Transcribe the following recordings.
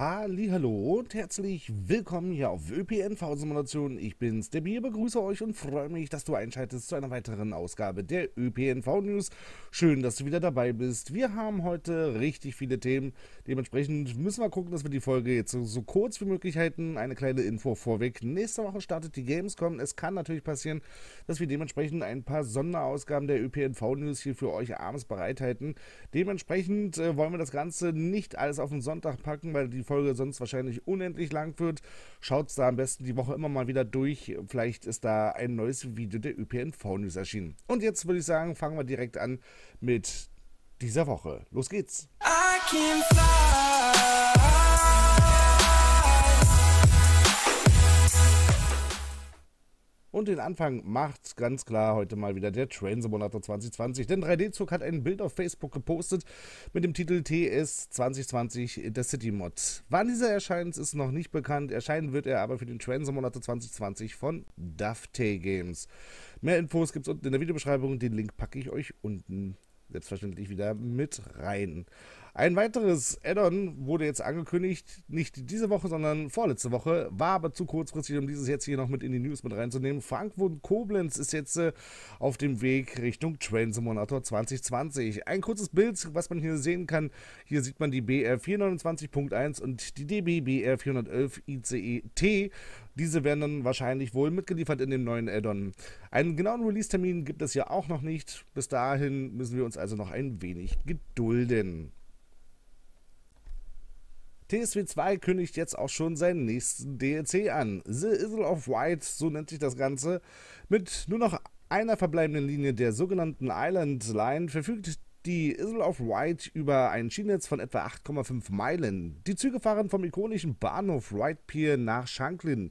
Hallo und herzlich willkommen hier auf ÖPNV-Simulation. Ich bin's, der Bier, begrüße euch und freue mich, dass du einschaltest zu einer weiteren Ausgabe der ÖPNV-News. Schön, dass du wieder dabei bist. Wir haben heute richtig viele Themen. Dementsprechend müssen wir gucken, dass wir die Folge jetzt so, kurz wie möglich halten. Eine kleine Info vorweg. Nächste Woche startet die Gamescom. Es kann natürlich passieren, dass wir dementsprechend ein paar Sonderausgaben der ÖPNV-News hier für euch abends bereithalten. Dementsprechend äh, wollen wir das Ganze nicht alles auf den Sonntag packen, weil die Folge sonst wahrscheinlich unendlich lang wird, schaut da am besten die Woche immer mal wieder durch. Vielleicht ist da ein neues Video der ÖPNV-News erschienen. Und jetzt würde ich sagen, fangen wir direkt an mit dieser Woche. Los geht's! I can fly. Und den Anfang macht ganz klar heute mal wieder der Train Simulator 2020. Denn 3D-Zug hat ein Bild auf Facebook gepostet mit dem Titel TS 2020 der City Mod. Wann dieser erscheint, ist noch nicht bekannt. Erscheinen wird er aber für den Train Simulator 2020 von Daftay Games. Mehr Infos gibt es unten in der Videobeschreibung. Den Link packe ich euch unten selbstverständlich wieder mit rein. Ein weiteres Add-on wurde jetzt angekündigt, nicht diese Woche, sondern vorletzte Woche, war aber zu kurzfristig, um dieses jetzt hier noch mit in die News mit reinzunehmen. Frankfurt Koblenz ist jetzt äh, auf dem Weg Richtung Train Simulator 2020. Ein kurzes Bild, was man hier sehen kann. Hier sieht man die BR 429.1 und die DB BR 411 ICE-T. Diese werden dann wahrscheinlich wohl mitgeliefert in dem neuen Addon. Einen genauen Release-Termin gibt es ja auch noch nicht. Bis dahin müssen wir uns also noch ein wenig gedulden. TSW 2 kündigt jetzt auch schon seinen nächsten DLC an. The Isle of Wight, so nennt sich das Ganze. Mit nur noch einer verbleibenden Linie der sogenannten Island Line verfügt die Isle of Wight über ein Schienennetz von etwa 8,5 Meilen. Die Züge fahren vom ikonischen Bahnhof Wright Pier nach Shanklin.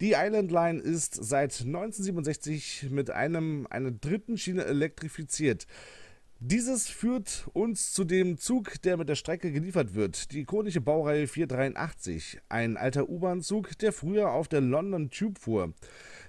Die Island Line ist seit 1967 mit einem einer dritten Schiene elektrifiziert. Dieses führt uns zu dem Zug, der mit der Strecke geliefert wird, die ikonische Baureihe 483, ein alter U-Bahn-Zug, der früher auf der London Tube fuhr.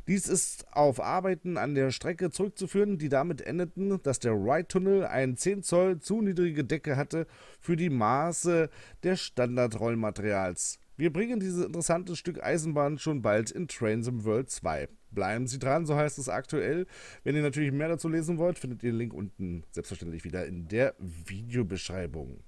Dies ist auf Arbeiten an der Strecke zurückzuführen, die damit endeten, dass der Wright-Tunnel eine 10 Zoll zu niedrige Decke hatte für die Maße des Standardrollmaterials. Wir bringen dieses interessante Stück Eisenbahn schon bald in Trainsim World 2. Bleiben Sie dran, so heißt es aktuell. Wenn ihr natürlich mehr dazu lesen wollt, findet ihr den Link unten selbstverständlich wieder in der Videobeschreibung.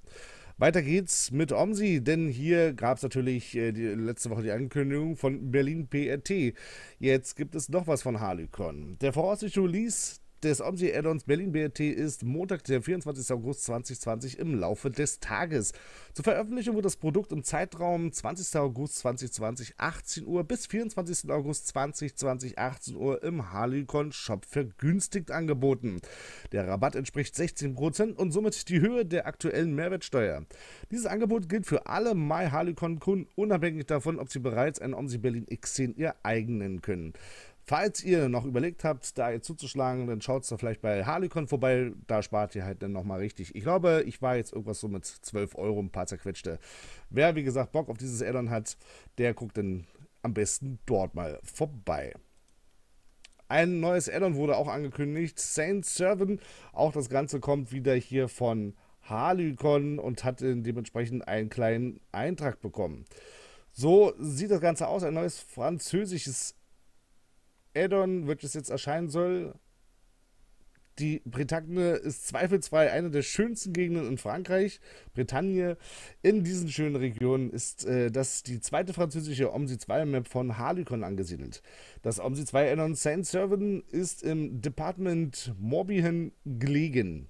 Weiter geht's mit OMSI, denn hier gab es natürlich äh, die, letzte Woche die Ankündigung von Berlin PRT. Jetzt gibt es noch was von Harlequin. Der voraussichtliche Release des OMSI Add-ons Berlin BRT ist Montag, der 24. August 2020 im Laufe des Tages. Zur Veröffentlichung wird das Produkt im Zeitraum 20. August 2020 18 Uhr bis 24. August 2020 18 Uhr im Harlequin Shop vergünstigt angeboten. Der Rabatt entspricht 16% und somit die Höhe der aktuellen Mehrwertsteuer. Dieses Angebot gilt für alle My Harlequin Kunden, unabhängig davon, ob sie bereits ein OMSI Berlin X10 ihr eigen nennen können. Falls ihr noch überlegt habt, da jetzt zuzuschlagen, dann schaut es da vielleicht bei Harlequin vorbei. Da spart ihr halt dann nochmal richtig. Ich glaube, ich war jetzt irgendwas so mit 12 Euro, ein paar zerquetschte. Wer, wie gesagt, Bock auf dieses Addon hat, der guckt dann am besten dort mal vorbei. Ein neues Addon wurde auch angekündigt, Saint Servant. Auch das Ganze kommt wieder hier von Harlequin und hat dementsprechend einen kleinen Eintrag bekommen. So sieht das Ganze aus, ein neues französisches Addon, welches jetzt erscheinen soll. Die Bretagne ist zweifelsfrei eine der schönsten Gegenden in Frankreich. Bretagne in diesen schönen Regionen ist äh, das die zweite französische OMSI 2 Map von Harlequin angesiedelt. Das OMSI 2 Addon Saint Servant ist im Department Morbihan gelegen.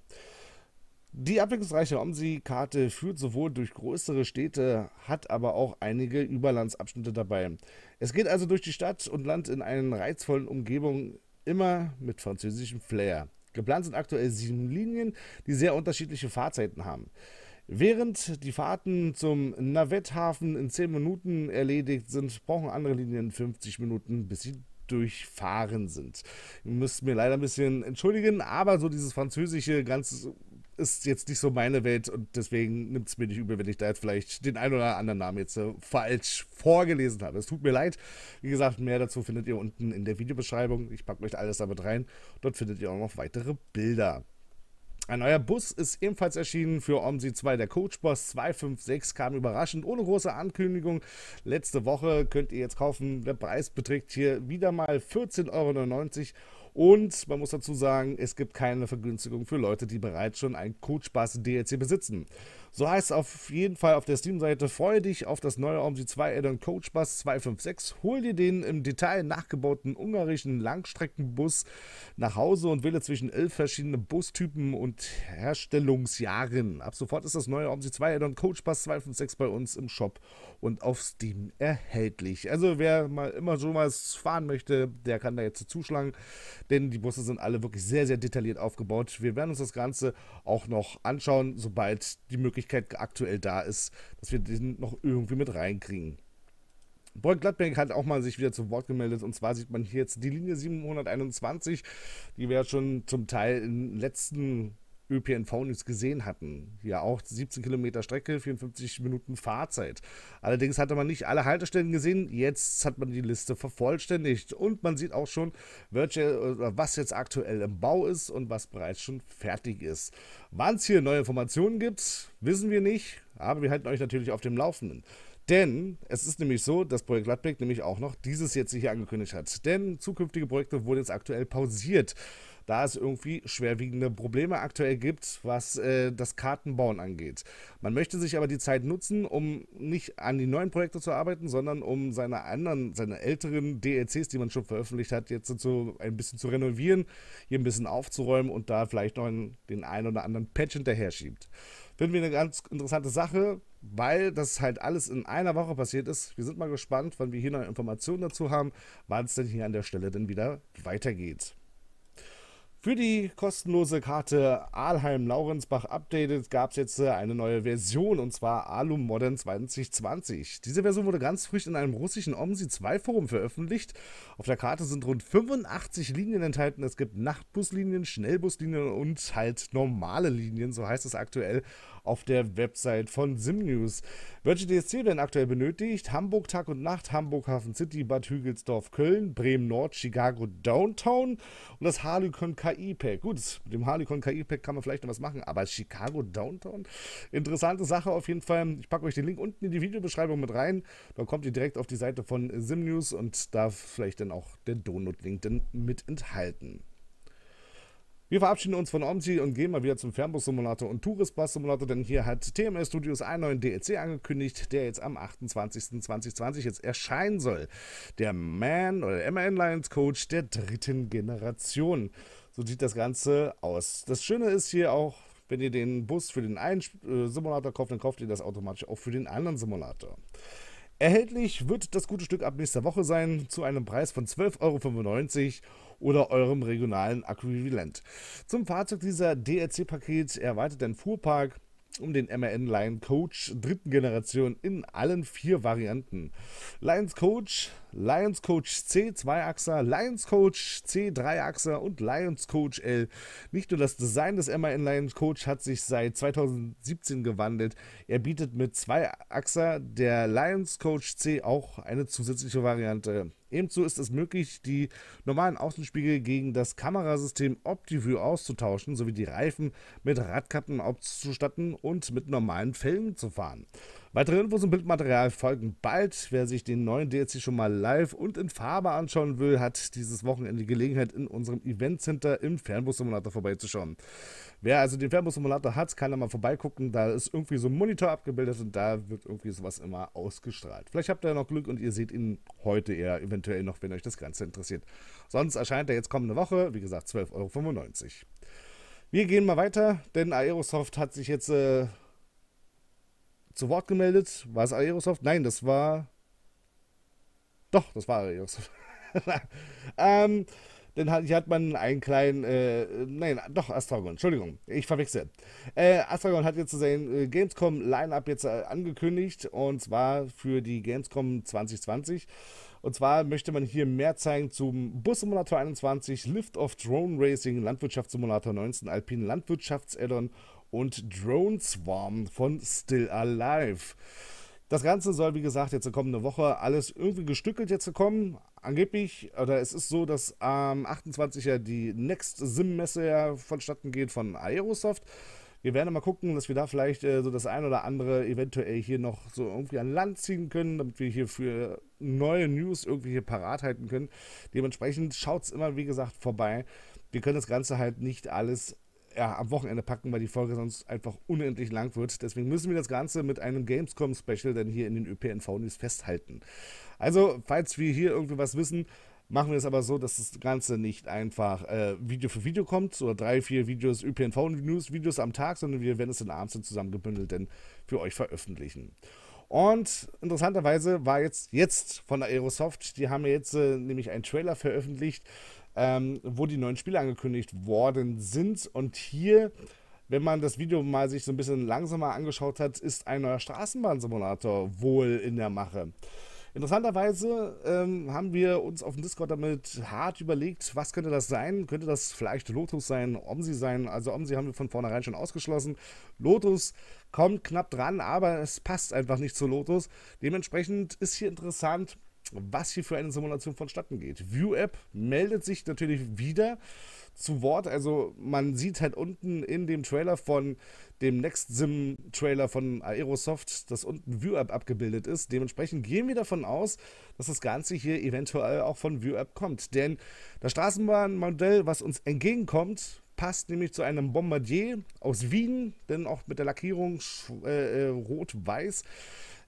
Die abwechslungsreiche OMSI-Karte führt sowohl durch größere Städte, hat aber auch einige Überlandsabschnitte dabei. Es geht also durch die Stadt und Land in einer reizvollen Umgebung, immer mit französischem Flair. Geplant sind aktuell sieben Linien, die sehr unterschiedliche Fahrzeiten haben. Während die Fahrten zum Navetthafen in 10 Minuten erledigt sind, brauchen andere Linien 50 Minuten, bis sie durchfahren sind. Ihr müsst mir leider ein bisschen entschuldigen, aber so dieses französische ganz ist jetzt nicht so meine Welt und deswegen nimmt es mir nicht übel, wenn ich da jetzt vielleicht den einen oder anderen Namen jetzt äh, falsch vorgelesen habe. Es tut mir leid. Wie gesagt, mehr dazu findet ihr unten in der Videobeschreibung. Ich packe euch alles damit rein. Dort findet ihr auch noch weitere Bilder. Ein neuer Bus ist ebenfalls erschienen für OMSI 2. Der Coachboss 256 kam überraschend ohne große Ankündigung. Letzte Woche könnt ihr jetzt kaufen. Der Preis beträgt hier wieder mal 14,99 Euro und man muss dazu sagen, es gibt keine Vergünstigung für Leute, die bereits schon ein Codespaß DLC besitzen. So heißt es auf jeden Fall auf der Steam-Seite, freue dich auf das neue OMSI 2 Addon Codespaß 256. Hol dir den im Detail nachgebauten ungarischen Langstreckenbus nach Hause und wähle zwischen elf verschiedenen Bustypen und Herstellungsjahren. Ab sofort ist das neue OMSI 2 Addon Codespaß 256 bei uns im Shop und auf Steam erhältlich. Also wer mal immer so was fahren möchte, der kann da jetzt zuschlagen denn die Busse sind alle wirklich sehr, sehr detailliert aufgebaut. Wir werden uns das Ganze auch noch anschauen, sobald die Möglichkeit aktuell da ist, dass wir den noch irgendwie mit reinkriegen. Boyd Gladbeck hat auch mal sich wieder zu Wort gemeldet und zwar sieht man hier jetzt die Linie 721, die wir schon zum Teil in den letzten ÖPNV News gesehen hatten. Ja, auch 17 Kilometer Strecke, 54 Minuten Fahrzeit. Allerdings hatte man nicht alle Haltestellen gesehen. Jetzt hat man die Liste vervollständigt. Und man sieht auch schon, welche, äh, was jetzt aktuell im Bau ist und was bereits schon fertig ist. Wann es hier neue Informationen gibt, wissen wir nicht. Aber wir halten euch natürlich auf dem Laufenden. Denn es ist nämlich so, dass Projekt Gladbeck nämlich auch noch dieses jetzt hier angekündigt hat. Denn zukünftige Projekte wurden jetzt aktuell pausiert da es irgendwie schwerwiegende Probleme aktuell gibt, was äh, das Kartenbauen angeht. Man möchte sich aber die Zeit nutzen, um nicht an die neuen Projekte zu arbeiten, sondern um seine anderen, seine älteren DLCs, die man schon veröffentlicht hat, jetzt so ein bisschen zu renovieren, hier ein bisschen aufzuräumen und da vielleicht noch einen, den einen oder anderen Patch hinterher schiebt. Finden wir eine ganz interessante Sache, weil das halt alles in einer Woche passiert ist. Wir sind mal gespannt, wann wir hier noch Informationen dazu haben, wann es denn hier an der Stelle dann wieder weitergeht. Für die kostenlose Karte Alheim-Laurensbach Updated gab es jetzt äh, eine neue Version und zwar Alum Modern 2020. Diese Version wurde ganz frisch in einem russischen OMSI 2 Forum veröffentlicht. Auf der Karte sind rund 85 Linien enthalten. Es gibt Nachtbuslinien, Schnellbuslinien und halt normale Linien, so heißt es aktuell auf der Website von SimNews. Welche DSC werden aktuell benötigt? Hamburg Tag und Nacht, Hamburg Hafen City, Bad Hügelsdorf, Köln, Bremen Nord, Chicago Downtown und das Harlequin KI KI-Pack. E Gut, mit dem Harlequin KI-Pack e kann man vielleicht noch was machen, aber Chicago Downtown? Interessante Sache auf jeden Fall. Ich packe euch den Link unten in die Videobeschreibung mit rein. Da kommt ihr direkt auf die Seite von SimNews und da vielleicht dann auch der Donut-Link dann mit enthalten. Wir verabschieden uns von Omsi und gehen mal wieder zum Fernbus-Simulator und Tourist-Bus-Simulator, denn hier hat TMS Studios einen neuen DLC angekündigt, der jetzt am 28.2020 jetzt erscheinen soll. Der Man oder MAN Lions Coach der dritten Generation. So sieht das Ganze aus. Das Schöne ist hier auch, wenn ihr den Bus für den einen äh, Simulator kauft, dann kauft ihr das automatisch auch für den anderen Simulator. Erhältlich wird das gute Stück ab nächster Woche sein, zu einem Preis von 12,95 Euro oder eurem regionalen Äquivalent. Zum Fahrzeug dieser DLC-Paket erweitert den Fuhrpark um den MRN Lion Coach dritten Generation in allen vier Varianten. Lions Coach, Lions Coach C2-Achser, Lions Coach C3-Achser und Lions Coach L. Nicht nur das Design des MRN Lions Coach hat sich seit 2017 gewandelt. Er bietet mit 2-Achser der Lions Coach C auch eine zusätzliche Variante Ebenso ist es möglich, die normalen Außenspiegel gegen das Kamerasystem OptiView auszutauschen, sowie die Reifen mit Radkappen auszustatten und mit normalen Fällen zu fahren. Weitere Infos und Bildmaterial folgen bald. Wer sich den neuen DLC schon mal live und in Farbe anschauen will, hat dieses Wochenende die Gelegenheit, in unserem Event Center im Fernbus-Simulator vorbeizuschauen. Wer also den Fernbus-Simulator hat, kann da mal vorbeigucken. Da ist irgendwie so ein Monitor abgebildet und da wird irgendwie sowas immer ausgestrahlt. Vielleicht habt ihr noch Glück und ihr seht ihn heute eher eventuell noch, wenn euch das Ganze interessiert. Sonst erscheint er jetzt kommende Woche, wie gesagt, 12,95 Euro. Wir gehen mal weiter, denn Aerosoft hat sich jetzt äh, zu Wort gemeldet. War es Aerosoft? Nein, das war. Doch, das war Aerosoft. ähm, dann hier hat man einen kleinen, äh, nein, doch, Astragon, Entschuldigung, ich verwechsel. Äh, Astragon hat jetzt sein äh, Gamescom-Line-Up jetzt äh, angekündigt und zwar für die Gamescom 2020. Und zwar möchte man hier mehr zeigen zum Bus Simulator 21, Lift of Drone Racing, Landwirtschaftssimulator 19, Alpine Landwirtschafts-Addon und Drone Swarm von Still Alive. Das Ganze soll, wie gesagt, jetzt in kommende Woche alles irgendwie gestückelt jetzt kommen. Angeblich, oder es ist so, dass am 28. ja die Next Sim-Messe ja vonstatten geht von Aerosoft. Wir werden mal gucken, dass wir da vielleicht äh, so das ein oder andere eventuell hier noch so irgendwie an Land ziehen können, damit wir hier für neue News irgendwie hier parat halten können. Dementsprechend schaut es immer, wie gesagt, vorbei. Wir können das Ganze halt nicht alles ja, am Wochenende packen, weil die Folge sonst einfach unendlich lang wird. Deswegen müssen wir das Ganze mit einem Gamescom-Special dann hier in den ÖPNV-News festhalten. Also, falls wir hier irgendwie was wissen, machen wir es aber so, dass das Ganze nicht einfach äh, Video für Video kommt, so drei, vier Videos ÖPNV-News-Videos am Tag, sondern wir werden es dann abends zusammengebündelt dann für euch veröffentlichen. Und interessanterweise war jetzt, jetzt von der Aerosoft, die haben jetzt äh, nämlich einen Trailer veröffentlicht ähm, wo die neuen Spiele angekündigt worden sind. Und hier, wenn man das Video mal sich so ein bisschen langsamer angeschaut hat, ist ein neuer Straßenbahnsimulator wohl in der Mache. Interessanterweise ähm, haben wir uns auf dem Discord damit hart überlegt, was könnte das sein? Könnte das vielleicht Lotus sein, Omsi sein? Also Omsi haben wir von vornherein schon ausgeschlossen. Lotus kommt knapp dran, aber es passt einfach nicht zu Lotus. Dementsprechend ist hier interessant, was hier für eine Simulation vonstatten geht. View App meldet sich natürlich wieder zu Wort. Also man sieht halt unten in dem Trailer von dem Next Sim Trailer von Aerosoft, dass unten View App abgebildet ist. Dementsprechend gehen wir davon aus, dass das Ganze hier eventuell auch von View App kommt. Denn das Straßenbahnmodell, was uns entgegenkommt, passt nämlich zu einem Bombardier aus Wien, denn auch mit der Lackierung äh, äh, rot-weiß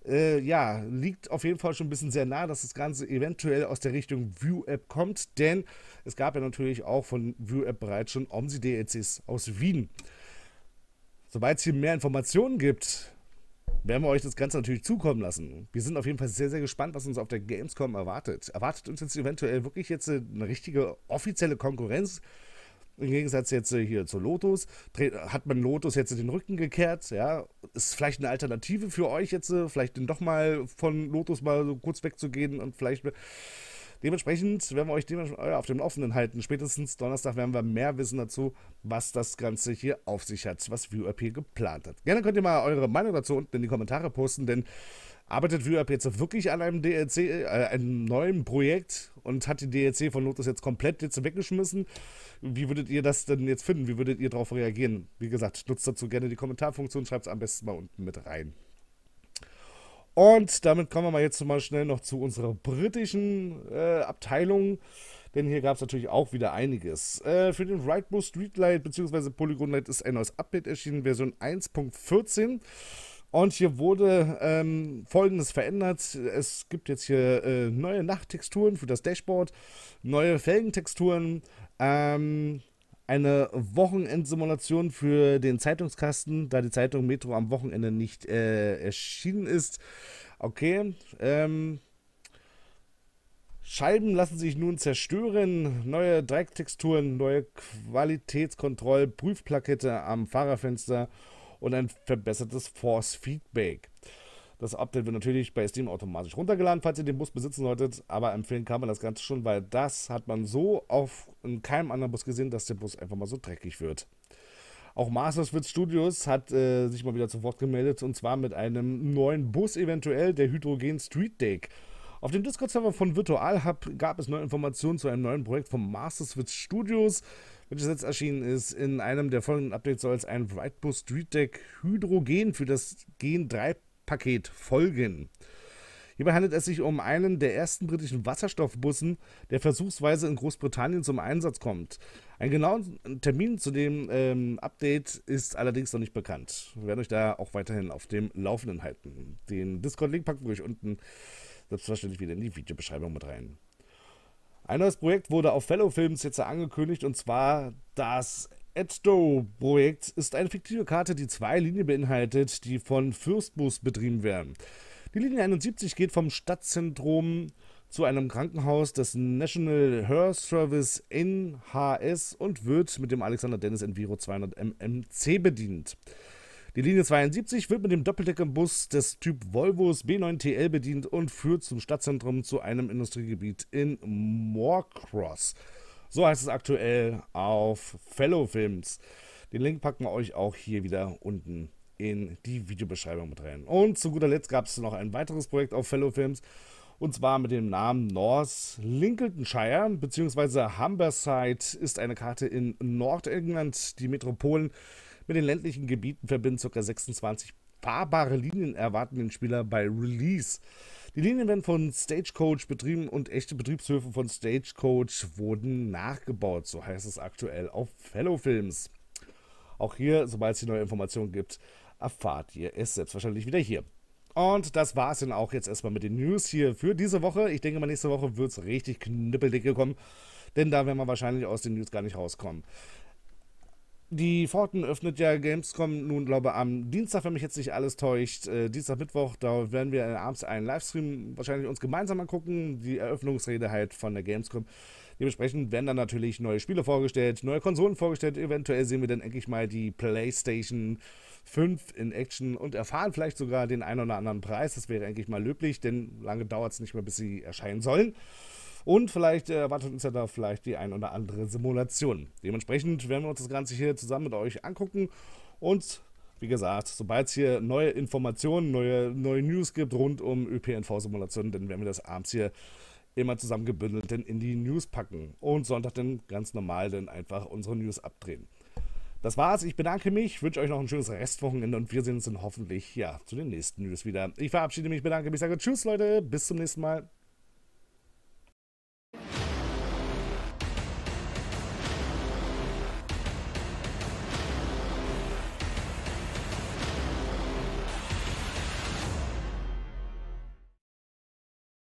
äh, ja, liegt auf jeden Fall schon ein bisschen sehr nah, dass das Ganze eventuell aus der Richtung View App kommt, denn es gab ja natürlich auch von View App bereits schon OMSI-DLCs aus Wien. Sobald es hier mehr Informationen gibt, werden wir euch das Ganze natürlich zukommen lassen. Wir sind auf jeden Fall sehr, sehr gespannt, was uns auf der Gamescom erwartet. Erwartet uns jetzt eventuell wirklich jetzt äh, eine richtige offizielle Konkurrenz im Gegensatz jetzt äh, hier zu Lotus. Hat man Lotus jetzt den Rücken gekehrt? Ja, ist vielleicht eine Alternative für euch jetzt, äh, vielleicht denn doch mal von Lotus mal so kurz wegzugehen und vielleicht. Dementsprechend werden wir euch äh, auf dem Offenen halten. Spätestens Donnerstag werden wir mehr wissen dazu, was das Ganze hier auf sich hat, was VUIP geplant hat. Gerne könnt ihr mal eure Meinung dazu unten in die Kommentare posten, denn arbeitet VLAB jetzt wirklich an einem DLC, äh, einem neuen Projekt und hat die DLC von Lotus jetzt komplett jetzt weggeschmissen. Wie würdet ihr das denn jetzt finden? Wie würdet ihr darauf reagieren? Wie gesagt, nutzt dazu gerne die Kommentarfunktion, schreibt es am besten mal unten mit rein. Und damit kommen wir mal jetzt mal schnell noch zu unserer britischen äh, Abteilung denn hier gab es natürlich auch wieder einiges. Äh, für den Rightmost Streetlight bzw. Polygon Light ist ein neues Update erschienen, Version 1.14. Und hier wurde ähm, Folgendes verändert. Es gibt jetzt hier äh, neue Nachttexturen für das Dashboard, neue Felgentexturen, ähm, eine Wochenendsimulation für den Zeitungskasten, da die Zeitung Metro am Wochenende nicht äh, erschienen ist. Okay. Ähm, Scheiben lassen sich nun zerstören, neue Drecktexturen, neue Qualitätskontroll, Prüfplakette am Fahrerfenster und ein verbessertes Force Feedback. Das Update wird natürlich bei Steam automatisch runtergeladen, falls ihr den Bus besitzen solltet, aber empfehlen kann man das Ganze schon, weil das hat man so auf in keinem anderen Bus gesehen, dass der Bus einfach mal so dreckig wird. Auch Masterswitz Studios hat äh, sich mal wieder zu Wort gemeldet und zwar mit einem neuen Bus eventuell, der Hydrogen Street Deck. Auf dem Discord-Server von Virtual Hub gab es neue Informationen zu einem neuen Projekt von Masterswitz Studios welches jetzt erschienen ist. In einem der folgenden Updates soll es ein Whitebus Street Deck Hydrogen für das Gen 3 Paket folgen. Hierbei handelt es sich um einen der ersten britischen Wasserstoffbussen, der versuchsweise in Großbritannien zum Einsatz kommt. Ein genauen Termin zu dem ähm, Update ist allerdings noch nicht bekannt. Wir werden euch da auch weiterhin auf dem Laufenden halten. Den Discord-Link packen wir euch unten selbstverständlich wieder in die Videobeschreibung mit rein. Ein neues Projekt wurde auf Fellow Films jetzt angekündigt und zwar das Eddo-Projekt ist eine fiktive Karte, die zwei Linien beinhaltet, die von Fürstbus betrieben werden. Die Linie 71 geht vom Stadtzentrum zu einem Krankenhaus des National Health Service NHS und wird mit dem Alexander Dennis Enviro 200 MMC bedient. Die Linie 72 wird mit dem Doppeldeckerbus des Typ Volvos B9TL bedient und führt zum Stadtzentrum zu einem Industriegebiet in Moorcross. So heißt es aktuell auf Fellow Films. Den Link packen wir euch auch hier wieder unten in die Videobeschreibung mit rein. Und zu guter Letzt gab es noch ein weiteres Projekt auf Fellow Films. Und zwar mit dem Namen North Lincolnshire bzw. Humberside ist eine Karte in Nordengland, die Metropolen mit den ländlichen Gebieten verbinden ca. 26 fahrbare Linien erwarten den Spieler bei Release. Die Linien werden von Stagecoach betrieben und echte Betriebshöfe von Stagecoach wurden nachgebaut, so heißt es aktuell auf Fellow Films. Auch hier, sobald es die neue Information gibt, erfahrt ihr es selbstverständlich wieder hier. Und das war es dann auch jetzt erstmal mit den News hier für diese Woche. Ich denke mal, nächste Woche wird es richtig knippeldicke kommen, denn da werden wir wahrscheinlich aus den News gar nicht rauskommen die Pforten öffnet ja Gamescom nun, glaube ich, am Dienstag, wenn mich jetzt nicht alles täuscht. Äh, Dienstag, Mittwoch, da werden wir abends einen Livestream wahrscheinlich uns gemeinsam angucken. Die Eröffnungsrede halt von der Gamescom. Dementsprechend werden dann natürlich neue Spiele vorgestellt, neue Konsolen vorgestellt. Eventuell sehen wir dann endlich mal die PlayStation 5 in Action und erfahren vielleicht sogar den einen oder anderen Preis. Das wäre eigentlich mal löblich, denn lange dauert es nicht mehr, bis sie erscheinen sollen. Und vielleicht erwartet uns ja da vielleicht die ein oder andere Simulation. Dementsprechend werden wir uns das Ganze hier zusammen mit euch angucken und wie gesagt, sobald es hier neue Informationen, neue, neue News gibt rund um ÖPNV-Simulationen, dann werden wir das abends hier immer zusammengebündelt denn in die News packen und Sonntag dann ganz normal dann einfach unsere News abdrehen. Das war's, ich bedanke mich, wünsche euch noch ein schönes Restwochenende und wir sehen uns dann hoffentlich ja zu den nächsten News wieder. Ich verabschiede mich, bedanke mich, sage Tschüss Leute, bis zum nächsten Mal.